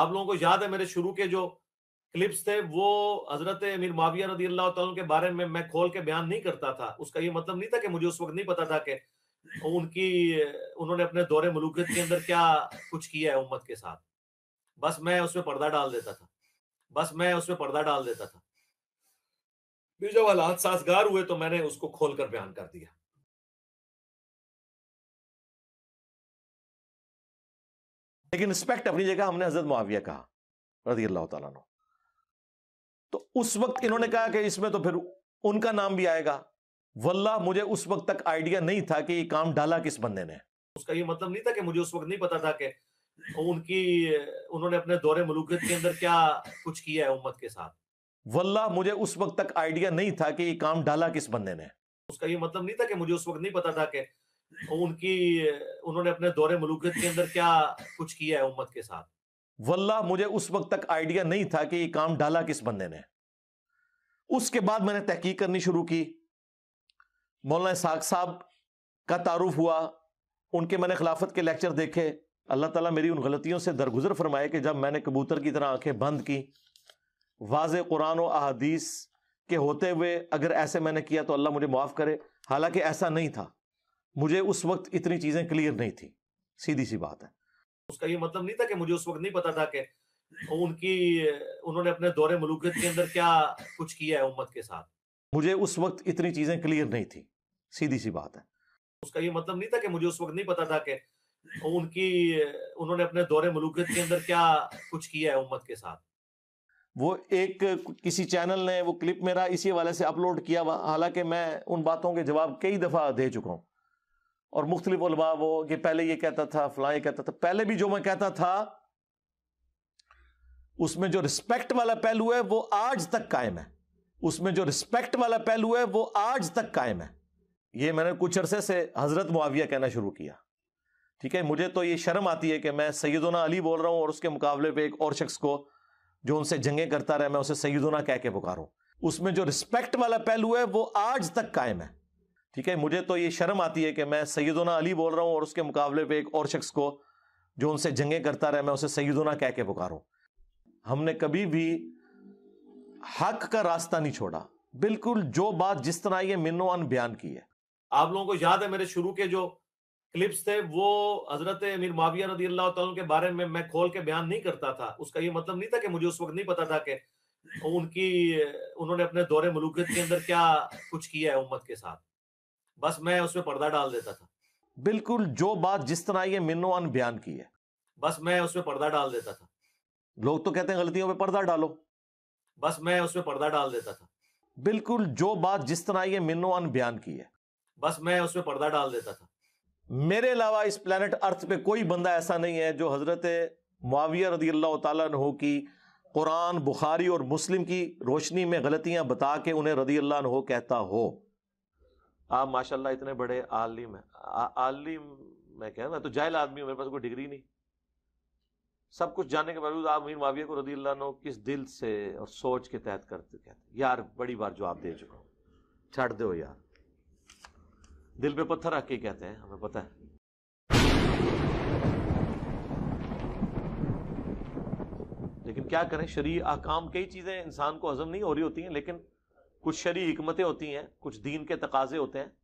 आप लोगों को याद है मेरे शुरू के जो क्लिप्स थे वो हजरत अमीर माविया रदी अल्लाह के बारे में मैं खोल के बयान नहीं करता था उसका ये मतलब नहीं था कि मुझे उस वक्त नहीं पता था कि उनकी उन्होंने अपने दौरे मलूकियत के अंदर क्या कुछ किया है उम्मत के साथ बस मैं उसमें पर्दा डाल देता था बस मैं उसमें पर्दा डाल देता था जब हालात साजगार हुए तो मैंने उसको खोल कर बयान कर दिया लेकिन रिस्पेक्ट अपनी जगह हमने हजरत मुआविया कहा रजी अल्लाह तला तो उस वक्त इन्होंने कहा कि इसमें तो फिर उनका नाम भी आएगा वल्ला मुझे उस वक्त तक आइडिया नहीं था कि ये काम डाला किस बंदे ने उसका ये मतलब नहीं था कि मुझे उस वक्त नहीं पता था कि उनकी उन्होंने अपने दौरे मलूकियत के अंदर क्या कुछ किया है उम्मत के साथ वल्ला मुझे उस वक्त तक आइडिया नहीं था कि ये काम डाला किस बंदे ने उसका ये मतलब नहीं था कि मुझे उस वक्त नहीं पता था कि उनकी उन्होंने अपने दौरे मलूकियत के अंदर क्या कुछ किया है उम्मत के साथ वल्ला मुझे उस वक्त तक आइडिया नहीं था कि ये काम डाला किस बंदे ने उसके बाद मैंने तहकीक करनी शुरू की मौलाना साग साहब का तारुफ हुआ उनके मैंने खिलाफत के लेक्चर देखे अल्लाह ताला मेरी उन गलतियों से दरगुजर फरमाए कि जब मैंने कबूतर की तरह आंखें बंद की वाज कुरान और के होते हुए अगर ऐसे मैंने किया तो अल्लाह मुझे माफ़ करे हालांकि ऐसा नहीं था मुझे उस वक्त इतनी चीजें क्लियर नहीं थी सीधी सी बात है उसका ये मतलब नहीं था कि मुझे उस वक्त नहीं पता था कि उनकी उन्होंने अपने दौरे मलूकियत के अंदर क्या कुछ किया है उम्मत के साथ मुझे उस वक्त इतनी चीजें क्लियर नहीं थी सीधी सी बात है उसका ये मतलब नहीं था कि मुझे उस वक्त नहीं पता था कि उनकी उन्होंने अपने दौरे मलूकियत के अंदर क्या कुछ किया है उम्मत के साथ वो एक किसी चैनल ने वो क्लिप मेरा इसी हवाले से अपलोड किया हुआ हालांकि मैं उन बातों के जवाब कई दफ़ा दे चुका हूँ और मुख्तलिफ उलमा वो कि पहले ये कहता था फलां कहता था पहले भी जो मैं कहता था उसमें जो रिस्पेक्ट वाला पहलू है वो आज तक कायम है उसमें जो रिस्पेक्ट वाला पहलू है वो आज तक कायम है ये मैंने कुछ अरसे से हज़रत मुआविया कहना शुरू किया ठीक है मुझे तो ये शर्म आती है कि मैं सैदुना अली बोल रहा हूं और उसके मुकाबले पर एक और शख्स को जो उनसे जंगे करता रहे मैं उसे सैदुना कह के पुकारूँ उसमें जो रिस्पेक्ट वाला पहलू है वो आज तक कायम है ठीक है मुझे तो ये शर्म आती है कि मैं सैदुना अली बोल रहा हूँ और उसके मुकाबले पे एक और शख्स को जो उनसे जंगे करता रहे मैं उसे सैदुना कह के पुकारूँ हमने कभी भी हक का रास्ता नहीं छोड़ा बिल्कुल जो बात जिस तरह ये मिनोअन बयान की है आप लोगों को याद है मेरे शुरू के जो क्लिप्स थे वो हजरत अमीर माविया रदी अल्लाह के बारे में मैं खोल के बयान नहीं करता था उसका ये मतलब नहीं था कि मुझे उस वक्त नहीं पता था कि उनकी उन्होंने अपने दौरे मलूकत के अंदर क्या कुछ किया है उम्मत के साथ बस मैं उसमें पर्दा डाल देता था बिल्कुल जो बात जिस तरह ये मिनोवान बयान की है बस मैं उसमें पर्दा डाल देता था लोग तो कहते हैं गलतियों पे पर्दा डालो बस मैं उसमें पर्दा डाल देता था बिल्कुल जो बात जिस तरह ये मिनोवान बयान की है बस मैं उसमें पर्दा डाल देता था मेरे अलावा इस प्लेनेट अर्थ पे कोई बंदा ऐसा नहीं है जो हजरत मुआविया रदी अल्लाह तु की कुरान बुखारी और मुस्लिम की रोशनी में गलतियां बता के उन्हें रदी अल्लाह कहता हो आप माशाल्लाह इतने बड़े आलिम हैं आलिम मैं कह रहा तो जाहिल आदमी हूँ मेरे पास कोई डिग्री नहीं सब कुछ जानने के बावजूद आप मीर माविया को रदी नो किस दिल से और सोच के तहत करते कहते यार बड़ी बार जवाब दे चुका हूँ छाट दो यार दिल पे पत्थर रख के कहते हैं हमें पता है लेकिन क्या करें शरीर आकाम कई चीज़ें इंसान को हजम नहीं हो रही होती हैं लेकिन कुछ शरी हमतें होती हैं कुछ दीन के तकाजे होते हैं